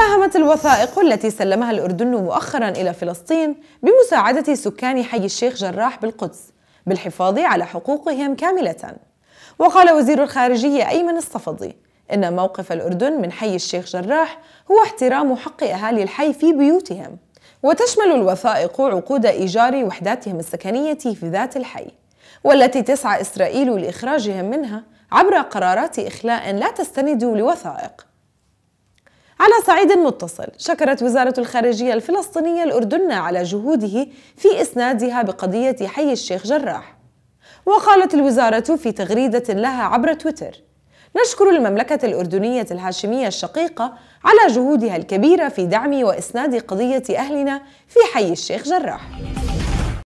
ساهمت الوثائق التي سلمها الأردن مؤخرا إلى فلسطين بمساعدة سكان حي الشيخ جراح بالقدس بالحفاظ على حقوقهم كاملة وقال وزير الخارجية أيمن الصفدي إن موقف الأردن من حي الشيخ جراح هو احترام حق أهالي الحي في بيوتهم وتشمل الوثائق عقود إيجار وحداتهم السكنية في ذات الحي والتي تسعى إسرائيل لإخراجهم منها عبر قرارات إخلاء لا تستند لوثائق على صعيد متصل شكرت وزارة الخارجية الفلسطينية الأردن على جهوده في إسنادها بقضية حي الشيخ جراح وقالت الوزارة في تغريدة لها عبر تويتر نشكر المملكة الأردنية الهاشمية الشقيقة على جهودها الكبيرة في دعم وإسناد قضية أهلنا في حي الشيخ جراح